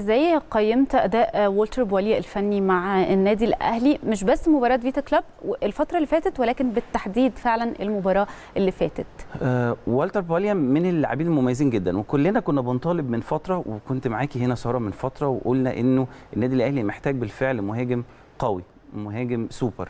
ازاي قيمت اداء والتر بوالي الفني مع النادي الاهلي مش بس مباراه فيتا كلاب الفتره اللي فاتت ولكن بالتحديد فعلا المباراه اللي فاتت آه والتر بواليا من اللاعبين المميزين جدا وكلنا كنا بنطالب من فتره وكنت معاكي هنا ساره من فتره وقلنا انه النادي الاهلي محتاج بالفعل مهاجم قوي مهاجم سوبر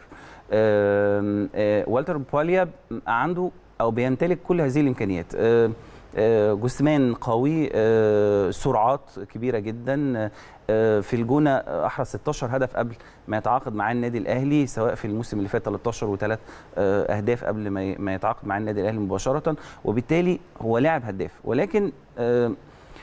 آه آه والتر بواليا عنده او بيمتلك كل هذه الامكانيات آه آه، جسمان قوي آه، سرعات كبيره جدا آه، في الجونه احرز 16 هدف قبل ما يتعاقد معاه النادي الاهلي سواء في الموسم اللي فات 13 و3 اهداف قبل ما يتعاقد معاه النادي الاهلي مباشره وبالتالي هو لاعب هداف ولكن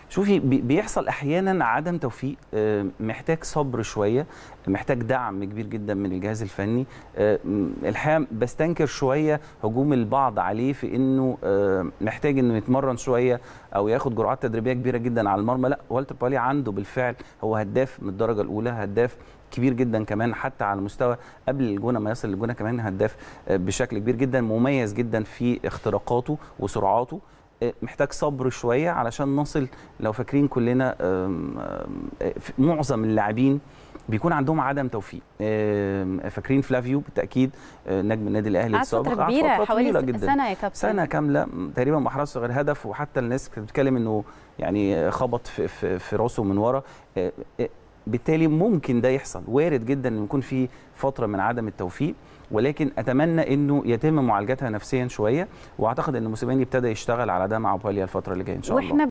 شوفي بيحصل احيانا عدم توفيق آه، محتاج صبر شويه محتاج دعم كبير جدا من الجهاز الفني آه، الحقيقه بستنكر شويه هجوم البعض عليه في انه آه، محتاج انه يتمرن شويه او ياخد جرعات تدريبيه كبيره جدا على المرمى لا والتر بالي عنده بالفعل هو هداف من الدرجه الاولى هداف كبير جدا كمان حتى على مستوى قبل الجونه ما يصل للجونه كمان هداف بشكل كبير جدا مميز جدا في اختراقاته وسرعاته محتاج صبر شويه علشان نصل لو فاكرين كلنا معظم اللاعبين بيكون عندهم عدم توفيق فاكرين فلافيو بالتاكيد آه، نجم النادي الاهلي السابق فتره كبيره حوالي جدا. سنه يا كابتن سنه كامله تقريبا ما حرزش غير هدف وحتى الناس كانت بتتكلم انه يعني خبط في, في راسه من ورا آه، آه، بالتالي ممكن ده يحصل وارد جدا ان يكون في فتره من عدم التوفيق ولكن اتمنى انه يتم معالجتها نفسيا شويه واعتقد ان موسيماني ابتدى يشتغل على ده مع باليا الفتره اللي جايه ان شاء الله